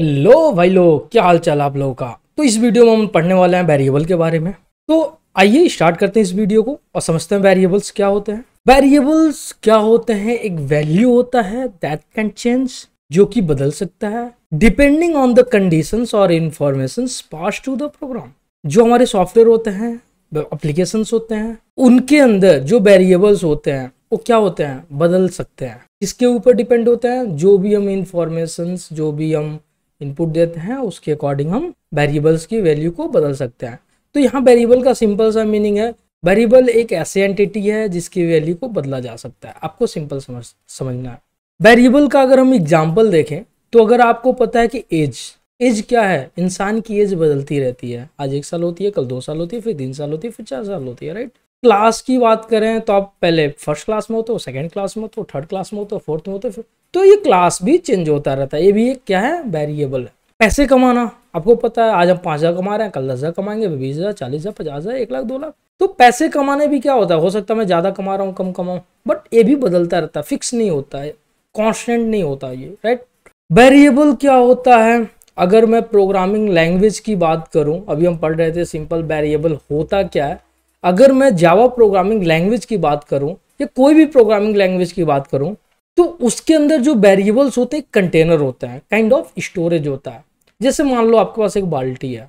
Hello भाई लो क्या हाल चाल आप लोगों का तो इस वीडियो में हम पढ़ने वाले हैं वेरिएबल के बारे में तो आइए स्टार्ट करते हैं इस वीडियो को और समझते हैं वेरिएबल्स क्या होते हैं वेरिएबल्स क्या होते हैं एक वैल्यू होता है दैट कैन चेंज जो कि बदल सकता है डिपेंडिंग ऑन द कंडीशन और information pass to the program जो हमारे सॉफ्टवेयर होते हैं अप्लीकेशन होते हैं उनके अंदर जो वेरिएबल्स होते हैं वो क्या होते हैं बदल सकते हैं इसके ऊपर डिपेंड होते हैं जो भी हम इंफॉर्मेशन जो भी हम इनपुट देते हैं उसके अकॉर्डिंग हम वेरिएबल्स की वैल्यू को बदल सकते हैं तो यहाँ वेरिएबल का सिंपल सा मीनिंग है वेरिएबल एक ऐसे एंटिटी है जिसकी वैल्यू को बदला जा सकता है आपको सिंपल समझ समझना है वेरिएबल का अगर हम एग्जाम्पल देखें तो अगर आपको पता है कि एज एज क्या है इंसान की एज बदलती रहती है आज एक साल होती है कल दो साल होती है फिर तीन साल होती है फिर चार साल होती है राइट क्लास की बात करें तो आप पहले फर्स्ट क्लास में होते हो सेकेंड क्लास में होते हो थर्ड क्लास में होते हो फोर्थ में होते हो फिर तो ये क्लास भी चेंज होता रहता है ये भी एक क्या है वेरिएबल है पैसे कमाना आपको पता है आज हम पाँच हज़ार कमा रहे हैं कल दस हज़ार कमाएंगे बीस हज़ार चालीस हज़ार पचास हज़ार एक लाख दो लाख तो पैसे कमाने भी क्या होता है हो सकता है मैं ज़्यादा कमा रहा हूँ कम कमाऊँ बट ये भी बदलता रहता है फिक्स नहीं होता है कॉन्स्टेंट नहीं होता ये राइट वेरिएबल क्या होता है अगर मैं प्रोग्रामिंग लैंग्वेज की बात करूँ अभी हम पढ़ रहे थे सिंपल वेरिएबल होता क्या है अगर मैं जावा प्रोग्रामिंग लैंग्वेज की बात करूँ या कोई भी प्रोग्रामिंग लैंग्वेज की बात करूँ तो उसके अंदर जो वेरिएबल्स होते हैं कंटेनर होता है काइंड ऑफ स्टोरेज होता है जैसे मान लो आपके पास एक बाल्टी है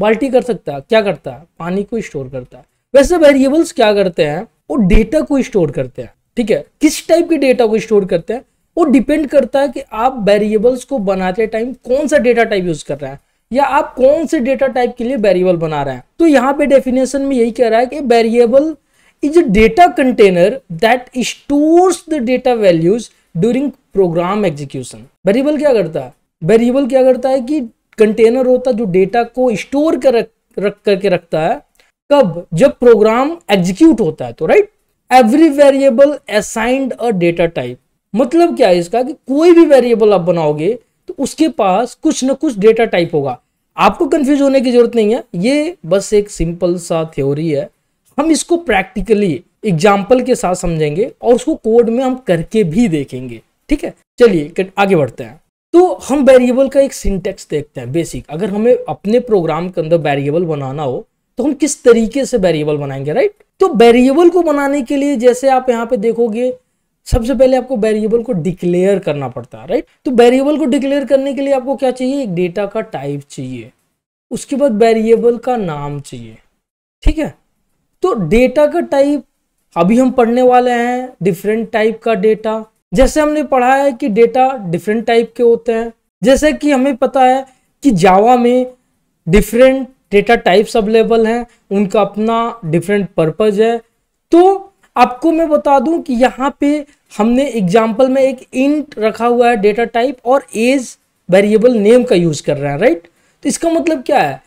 बाल्टी कर सकता है क्या करता है पानी को स्टोर करता है वैसे वेरिएबल्स क्या करते हैं वो डेटा को स्टोर करते हैं ठीक है किस टाइप के डेटा को स्टोर करते हैं वो डिपेंड करता है कि आप वेरिएबल्स को बनाते टाइम कौन सा डेटा टाइप यूज कर रहे हैं या आप कौन से डेटा टाइप के लिए वेरिएबल बना रहे हैं तो यहाँ पे डेफिनेशन में यही कह रहा है कि variable is a data container that stores the data values during program execution. variable क्या करता है variable क्या करता है कि container होता है जो डेटा को स्टोर कर रख, रख करके रखता है कब जब प्रोग्राम एग्जीक्यूट होता है तो right every variable assigned a data type मतलब क्या है इसका कि कोई भी वेरिएबल आप बनाओगे तो उसके पास कुछ ना कुछ डेटा टाइप होगा आपको कंफ्यूज होने की जरूरत नहीं है ये बस एक सिंपल सा थ्योरी है हम इसको प्रैक्टिकली एग्जाम्पल के साथ समझेंगे और उसको कोड में हम करके भी देखेंगे ठीक है चलिए आगे बढ़ते हैं तो हम वेरिएबल का एक सिंटेक्स देखते हैं बेसिक अगर हमें अपने प्रोग्राम के अंदर वेरिएबल बनाना हो तो हम किस तरीके से वेरिएबल बनाएंगे राइट तो वेरिएबल को बनाने के लिए जैसे आप यहाँ पे देखोगे सबसे पहले आपको वेरिएबल को डिक्लेयर करना पड़ता है राइट तो वेरिएबल को डिक्लेयर करने के लिए आपको क्या चाहिए एक डेटा का टाइप चाहिए उसके बाद वेरिएबल का नाम चाहिए ठीक है तो डेटा का टाइप अभी हम पढ़ने वाले हैं डिफरेंट टाइप का डेटा जैसे हमने पढ़ा है कि डेटा डिफरेंट टाइप के होते हैं जैसे कि हमें पता है कि जावा में डिफरेंट डेटा टाइप्स अवेलेबल हैं उनका अपना डिफरेंट पर्पज है तो आपको मैं बता दूं कि यहाँ पे हमने एग्जाम्पल में एक इंट रखा हुआ है डेटा टाइप और एज वेरिएबल नेम का यूज़ कर रहे हैं राइट तो इसका मतलब क्या है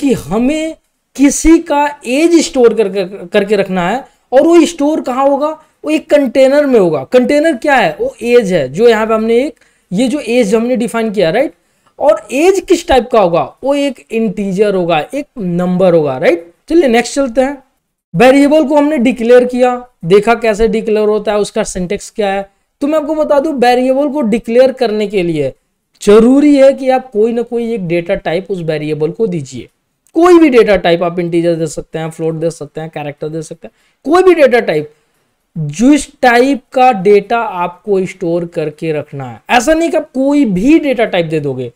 कि हमें किसी का एज स्टोर करके करके रखना है और वो स्टोर कहाँ होगा वो एक कंटेनर में होगा कंटेनर क्या है वो एज है जो यहाँ पे हमने एक ये जो एज जो हमने डिफाइन किया राइट और एज किस टाइप का होगा वो एक इंटीजर होगा एक नंबर होगा राइट चलिए नेक्स्ट चलते हैं वेरिएबल को हमने डिक्लेयर किया देखा कैसे डिक्लेयर होता है उसका सिंटेक्स क्या है तो मैं आपको बता दूं वेरिएबल को डिक्लेयर करने के लिए जरूरी है कि आप कोई ना कोई एक डेटा टाइप उस वेरिएबल को दीजिए कोई भी डेटा टाइप आप इंटीजर दे सकते हैं फ्लोट दे सकते हैं कैरेक्टर दे सकते हैं कोई भी डेटा टाइप जिस टाइप का डेटा आपको स्टोर करके रखना है ऐसा नहीं कि आप कोई भी डेटा टाइप दे दोगे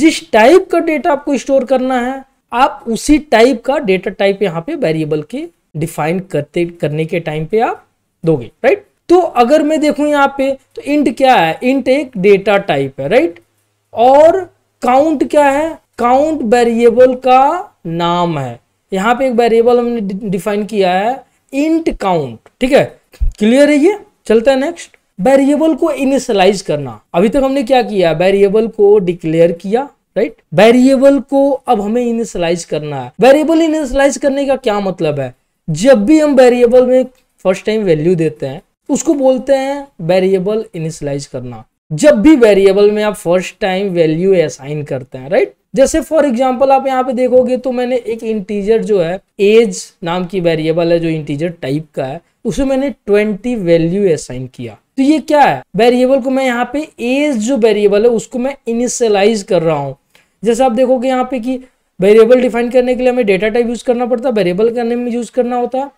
जिस टाइप का डेटा आपको स्टोर करना है आप उसी टाइप का डेटा टाइप यहाँ पे वेरिएबल के डिफाइन करते करने के टाइम पे आप दोगे राइट तो अगर मैं देखूं यहां पे तो इंट क्या है इंट एक डेटा टाइप है राइट और काउंट क्या है काउंट वेरिएबल का नाम है यहाँ पे एक वेरिएबल हमने डिफाइन किया है इंट काउंट ठीक है क्लियर है ये चलता है नेक्स्ट वेरिएबल को इनिशलाइज करना अभी तक हमने क्या किया वेरिएबल को डिक्लेयर किया राइट right? वेरिएबल को अब हमें इनिशलाइज करना है वेरिएबल इनिशलाइज करने का क्या मतलब है जब भी हम वेरिएबल में फर्स्ट टाइम वैल्यू देते हैं उसको बोलते हैं वेरिएबल इनिशलाइज करना जब भी वेरिएबल में आप फर्स्ट टाइम वैल्यू असाइन करते हैं राइट जैसे फॉर एग्जाम्पल आप यहाँ पे देखोगे तो मैंने एक इंटीजर जो है एज नाम की वेरिएबल है जो इंटीजर टाइप का है उसे मैंने ट्वेंटी वैल्यू असाइन किया तो ये क्या है वेरिएबल को मैं यहाँ पे एज जो वेरिएबल है उसको मैं इनिशियलाइज कर रहा हूँ जैसे आप देखोगे यहाँ पे कि वेरिएबल डिफाइन करने के लिए हमें डेटा टाइप यूज करना पड़ता है वेरिएबल करने में यूज करना होता है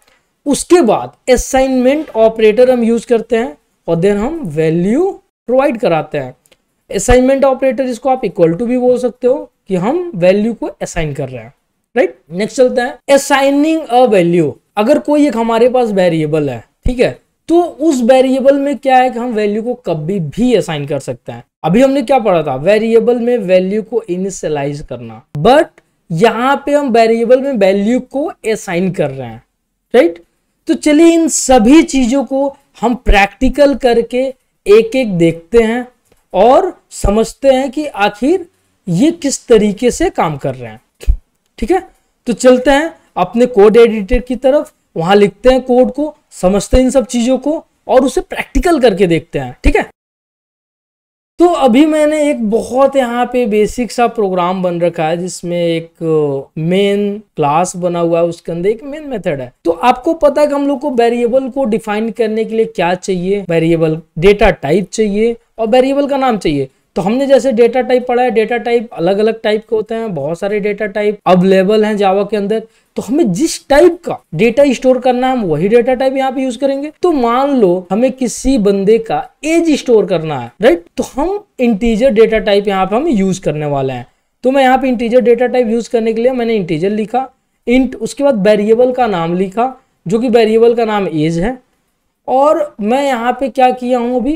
उसके बाद असाइनमेंट ऑपरेटर हम यूज करते हैं और देन हम वैल्यू प्रोवाइड कराते हैं असाइनमेंट ऑपरेटर जिसको आप इक्वल टू भी बोल सकते हो कि हम वैल्यू को असाइन कर रहे हैं राइट right? नेक्स्ट चलते हैं असाइनिंग अ वैल्यू अगर कोई एक हमारे पास वेरिएबल है ठीक है तो उस वेरिएबल में क्या है कि हम वैल्यू को कभी भी असाइन कर सकते हैं अभी हमने क्या पढ़ा था वेरिएबल में वैल्यू को इनिशियलाइज करना बट यहां पे हम वेरिएबल में वैल्यू को असाइन कर रहे हैं राइट right? तो चलिए इन सभी चीजों को हम प्रैक्टिकल करके एक एक देखते हैं और समझते हैं कि आखिर ये किस तरीके से काम कर रहे हैं ठीक है तो चलते हैं अपने कोड एडिटर की तरफ वहां लिखते हैं कोड को समझते हैं इन सब चीजों को और उसे प्रैक्टिकल करके देखते हैं ठीक है तो अभी मैंने एक बहुत यहाँ पे बेसिक सा प्रोग्राम बन रखा है जिसमें एक मेन uh, क्लास बना हुआ है उसके अंदर एक मेन मेथड है तो आपको पता है कि हम लोग को वेरिएबल को डिफाइन करने के लिए क्या चाहिए वेरिएबल डेटा टाइप चाहिए और वेरिएबल का नाम चाहिए तो हमने जैसे डेटा टाइप पढ़ा है डेटा टाइप अलग अलग टाइप के होते हैं बहुत सारे डेटा टाइप अवेलेबल हैं जावा के अंदर तो हमें जिस टाइप का डेटा स्टोर करना है हम वही डेटा टाइप यहाँ पे यूज करेंगे तो मान लो हमें किसी बंदे का एज स्टोर करना है राइट तो हम इंटीजर डेटा टाइप यहाँ पे हम यूज करने वाले हैं तो मैं यहाँ पे इंटीजर डेटा टाइप यूज करने के लिए मैंने इंटीजर लिखा इंट उसके बाद वेरिएबल का नाम लिखा जो कि वेरिएबल का नाम एज है और मैं यहाँ पे क्या किया हूँ अभी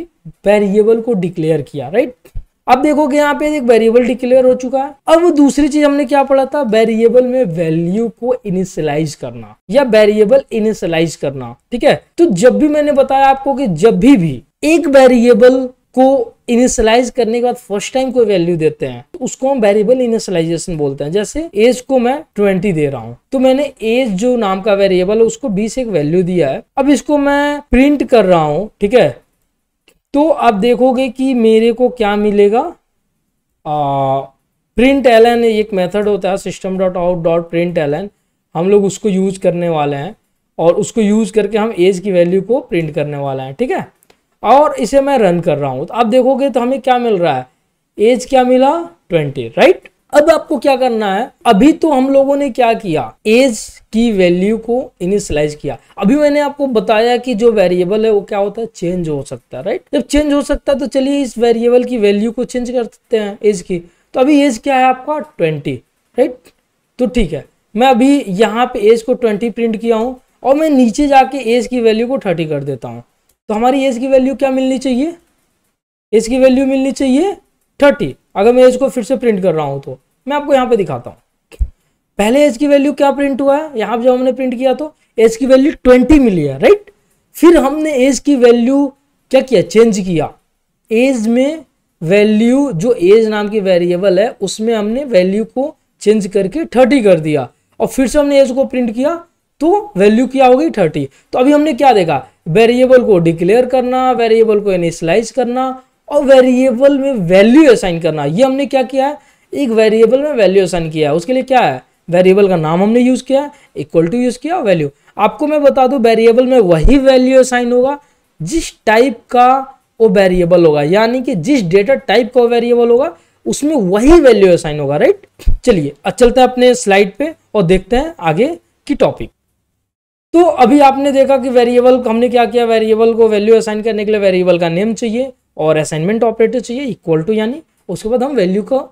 वेरिएबल को डिक्लेयर किया राइट अब देखो कि यहाँ पे एक वेरिएबल डिक्लेयर हो चुका है अब वो दूसरी चीज हमने क्या पढ़ा था वेरिएबल में वैल्यू को इनिशियलाइज करना या वेरिएबल इनिशियलाइज करना ठीक है तो जब भी मैंने बताया आपको कि जब भी भी एक वेरिएबल को इनिशियलाइज करने के बाद फर्स्ट टाइम कोई वैल्यू देते हैं तो उसको हम वेरिएबल इनिशियलाइजेशन बोलते हैं जैसे एज को मैं ट्वेंटी दे रहा हूँ तो मैंने एज जो नाम का वेरिएबल है उसको बीस एक वैल्यू दिया है अब इसको मैं प्रिंट कर रहा हूँ ठीक है तो अब देखोगे कि मेरे को क्या मिलेगा प्रिंट एल एन एक मेथड होता है system dot out dot print L N हम लोग उसको यूज करने वाले हैं और उसको यूज करके हम एज की वैल्यू को प्रिंट करने वाले हैं ठीक है और इसे मैं रन कर रहा हूँ तो अब देखोगे तो हमें क्या मिल रहा है एज क्या मिला ट्वेंटी राइट अब आपको क्या करना है अभी तो हम लोगों ने क्या किया एज की वैल्यू को इनिशलाइज किया अभी मैंने आपको बताया कि जो वेरिएबल है वो क्या होता है चेंज हो सकता है राइट जब चेंज हो सकता है तो चलिए इस वेरिएबल की वैल्यू को चेंज कर सकते हैं एज की तो अभी एज क्या है आपका ट्वेंटी राइट तो ठीक है मैं अभी यहाँ पे एज को ट्वेंटी प्रिंट किया हूँ और मैं नीचे जाके एज की वैल्यू को थर्टी कर देता हूँ तो हमारी एज की वैल्यू क्या मिलनी चाहिए एज की वैल्यू मिलनी चाहिए थर्टी अगर मैं इसको फिर से प्रिंट कर रहा हूँ तो मैं आपको यहाँ पे दिखाता हूँ पहले एज की वैल्यू क्या प्रिंट हुआ है यहाँ जब हमने प्रिंट किया तो एज की वैल्यू ट्वेंटी मिली है राइट फिर हमने एज की वैल्यू क्या किया चेंज किया एज में वैल्यू जो एज नाम की वेरिएबल है उसमें हमने वैल्यू को चेंज करके थर्टी कर दिया और फिर से हमने एज को प्रिंट किया तो वैल्यू क्या हो गई थर्टी तो अभी हमने क्या देखा वेरिएबल को डिक्लेयर करना वेरिएबल को इनिशलाइज करना और वेरिएबल में वैल्यू असाइन करना ये हमने क्या किया है एक वेरिएबल में वैल्यू असाइन किया है उसके लिए क्या है वेरिएबल का नाम हमने यूज़ किया इक्वल टू यूज़ किया वैल्यू आपको मैं बता दूं वेरिएबल में वही वैल्यू असाइन होगा जिस टाइप का वो वेरिएबल होगा यानी कि जिस डेटा टाइप का वेरिएबल होगा उसमें वही वैल्यू असाइन होगा राइट चलिए अब चलते हैं अपने स्लाइड पे और देखते हैं आगे की टॉपिक तो अभी आपने देखा कि वेरिएबल हमने क्या किया वेरिएबल को वैल्यू असाइन करने के लिए वेरिएबल का नेम चाहिए और असाइनमेंट ऑपरेटर चाहिए इक्वल टू यानी उसके बाद हम वैल्यू का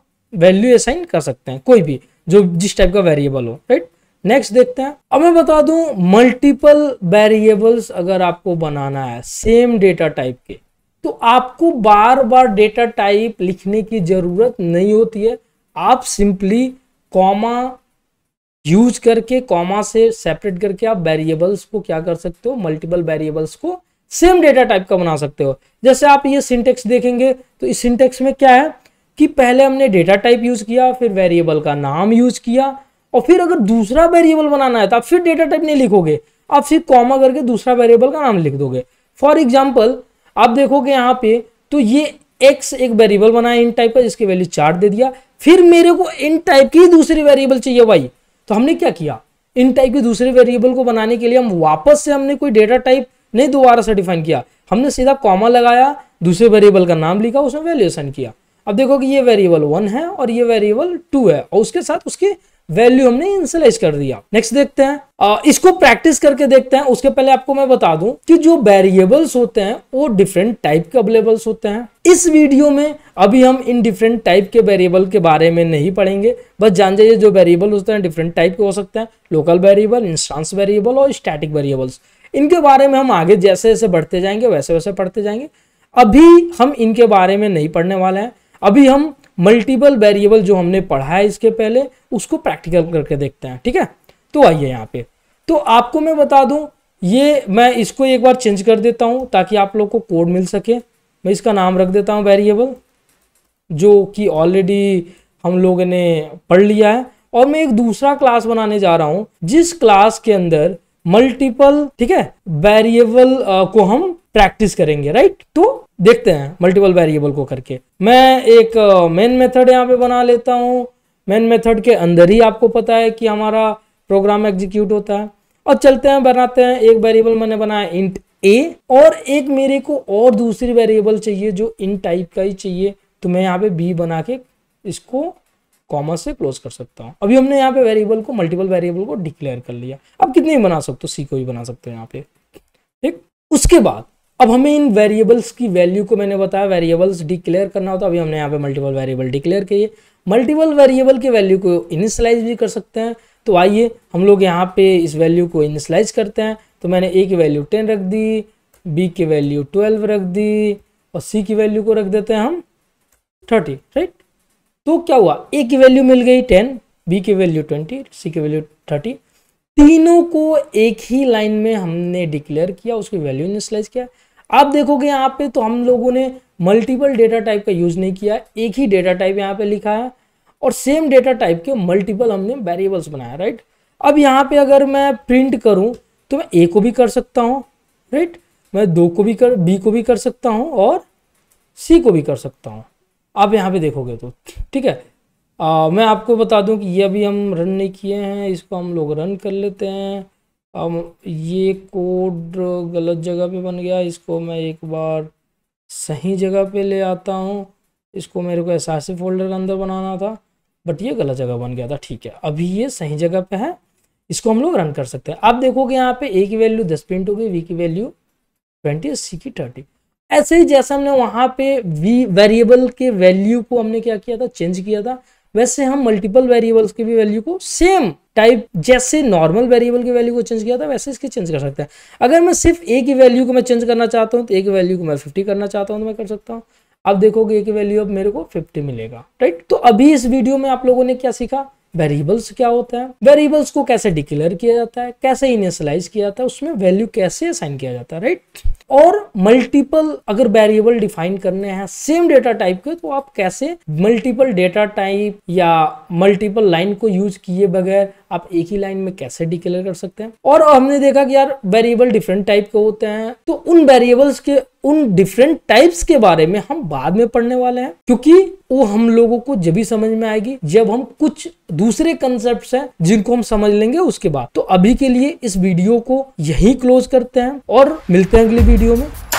वैल्यू असाइन कर सकते हैं कोई भी जो जिस टाइप का वेरिएबल हो राइट नेक्स्ट देखते हैं अब मैं बता दूं मल्टीपल वेरिएबल्स अगर आपको बनाना है सेम डेटा टाइप के तो आपको बार बार डेटा टाइप लिखने की जरूरत नहीं होती है आप सिंपली कॉमा यूज करके कॉमा से सेपरेट करके आप वेरिएबल्स को क्या कर सकते हो मल्टीपल वेरिएबल्स को सेम डेटा टाइप का बना सकते हो जैसे आप ये सिंटेक्स देखेंगे तो इस सिंटेक्स में क्या है कि पहले हमने डेटा टाइप यूज किया फिर वेरिएबल का नाम यूज किया और फिर अगर दूसरा वेरिएबल बनाना है तो आप फिर डेटा टाइप नहीं लिखोगे आप सिर्फ कॉमा करके दूसरा वेरिएबल का नाम लिख दोगे फॉर एग्जाम्पल आप देखोगे यहाँ पे तो ये एक्स एक वेरिएबल बनाया इन टाइप का जिसकी वैल्यू चार दे दिया फिर मेरे को इन टाइप की दूसरी वेरिएबल चाहिए भाई तो हमने क्या किया इन टाइप के दूसरे वेरिएबल को बनाने के लिए हम वापस से हमने कोई डेटा टाइप नहीं दोबारा से डिफाइन किया हमने सीधा कॉमा लगाया दूसरे वेरिएबल का नाम लिखा उसमें वैल्यूएशन किया अब देखो कि ये वेरिएबल वन है और ये वेरिएबल टू है और उसके साथ उसके वैल्यू हमने इंसलाइज कर दिया नेक्स्ट देखते हैं आ, इसको प्रैक्टिस करके देखते हैं उसके पहले आपको मैं बता दूं कि जो वेरिएबल्स होते हैं वो डिफरेंट टाइप के अवेलेबल्स होते हैं इस वीडियो में अभी हम इन डिफरेंट टाइप के वेरिएबल के बारे में नहीं पढ़ेंगे बस जान जाइए जो वेरिएबल होते हैं डिफरेंट टाइप के हो सकते हैं लोकल वेरिएबल इंस्टांस वेरिएबल और स्टैटिक वेरिएबल्स इनके बारे में हम आगे जैसे जैसे बढ़ते जाएंगे वैसे वैसे पढ़ते जाएंगे अभी हम इनके बारे में नहीं पढ़ने वाले हैं अभी हम मल्टीपल वेरिएबल जो हमने पढ़ा है इसके पहले उसको प्रैक्टिकल करके देखते हैं ठीक है तो आइए यहाँ पे तो आपको मैं बता दूं ये मैं इसको एक बार चेंज कर देता हूँ ताकि आप लोग को कोड मिल सके मैं इसका नाम रख देता हूँ वेरिएबल जो कि ऑलरेडी हम लोगों ने पढ़ लिया है और मैं एक दूसरा क्लास बनाने जा रहा हूँ जिस क्लास के अंदर मल्टीपल ठीक है वेरिएबल uh, को हम प्रैक्टिस करेंगे राइट तो देखते हैं मल्टीपल वेरिएबल को करके मैं एक मेन uh, मेथड यहाँ पे बना लेता हूँ मेन मेथड के अंदर ही आपको पता है कि हमारा प्रोग्राम एग्जीक्यूट होता है और चलते हैं बनाते हैं एक वेरिएबल मैंने बनाया इंट ए और एक मेरे को और दूसरी वेरिएबल चाहिए जो इन टाइप का ही चाहिए तो मैं यहाँ पे बी बना के इसको कॉमा से क्लोज कर सकता हूँ अभी हमने यहाँ पे वेरिएबल को मल्टीपल वेरिएबल को डिक्लेयर कर लिया अब कितने भी बना सकते हो सी को भी बना सकते हो यहाँ पे ठीक उसके बाद अब हमें इन वेरिएबल्स की वैल्यू को मैंने बताया वेरिएबल्स डिक्लेयर करना होता है अभी हमने यहाँ पे मल्टीपल वेरिएबल डिक्लेयर किए मल्टीपल वेरिएबल के वैल्यू को इनिशलाइज भी कर सकते हैं तो आइए हम लोग यहाँ पे इस वैल्यू को इनिशलाइज करते हैं तो मैंने ए की वैल्यू टेन रख दी बी की वैल्यू ट्वेल्व रख दी और सी की वैल्यू को रख देते हैं हम थर्टी राइट तो क्या हुआ ए की वैल्यू मिल गई टेन बी की वैल्यू ट्वेंटी सी की वैल्यू थर्टी तीनों को एक ही लाइन में हमने डिक्लेयर किया उसकी वैल्यू स्लाइज किया आप देखोगे यहाँ पे तो हम लोगों ने मल्टीपल डेटा टाइप का यूज़ नहीं किया एक ही डेटा टाइप यहाँ पे लिखा है और सेम डेटा टाइप के मल्टीपल हमने वेरिएबल्स बनाया राइट अब यहाँ पे अगर मैं प्रिंट करूँ तो मैं ए को भी कर सकता हूँ राइट मैं दो को भी कर बी को भी कर सकता हूँ और सी को भी कर सकता हूँ आप यहाँ पे देखोगे तो ठीक है आ, मैं आपको बता दूं कि ये अभी हम रन नहीं किए हैं इसको हम लोग रन कर लेते हैं अब ये कोड गलत जगह पे बन गया इसको मैं एक बार सही जगह पे ले आता हूँ इसको मेरे को एहसास फोल्डर के अंदर बनाना था बट ये गलत जगह बन गया था ठीक है अभी ये सही जगह पे है इसको हम लोग रन कर सकते हैं आप देखोगे यहाँ पे ए की वैल्यू दस प्रिंट हो गई वी की वैल्यू ट्वेंटी सी की थर्टी ऐसे ही जैसे हमने वहाँ पे वी वेरिएबल के वैल्यू को हमने क्या किया था चेंज किया था वैसे हम मल्टीपल वेरिएबल्स के भी वैल्यू को सेम टाइप जैसे नॉर्मल वेरिएबल की वैल्यू को चेंज किया था वैसे इसके चेंज कर सकते हैं अगर मैं सिर्फ ए की वैल्यू को मैं चेंज करना चाहता हूँ तो ए की वैल्यू को मैं फिफ्टी करना चाहता हूँ तो मैं कर सकता हूँ अब देखोगे एक वैल्यू अब मेरे को फिफ्टी मिलेगा राइट तो अभी इस वीडियो में आप लोगों ने क्या सीखा वेरिएबल्स क्या होता है वेरिएबल्स को कैसे डिक्लेयर किया जाता है कैसे इनिशलाइज किया जाता है उसमें वैल्यू कैसे असाइन किया जाता है राइट और मल्टीपल अगर वेरिएबल डिफाइन करने हैं सेम डेटा टाइप के तो आप कैसे मल्टीपल डेटा टाइप या मल्टीपल लाइन को यूज किए बगैर आप एक ही लाइन में कैसे डिक्लेयर कर सकते हैं और हमने देखा कि यार वेरिएबल डिफरेंट टाइप के होते हैं तो उन वेरिएबल्स के उन डिफरेंट टाइप्स के बारे में हम बाद में पढ़ने वाले हैं क्योंकि वो हम लोगों को जब भी समझ में आएगी जब हम कुछ दूसरे कंसेप्ट हैं जिनको हम समझ लेंगे उसके बाद तो अभी के लिए इस वीडियो को यही क्लोज करते हैं और मिलते हैं अगले वीडियो में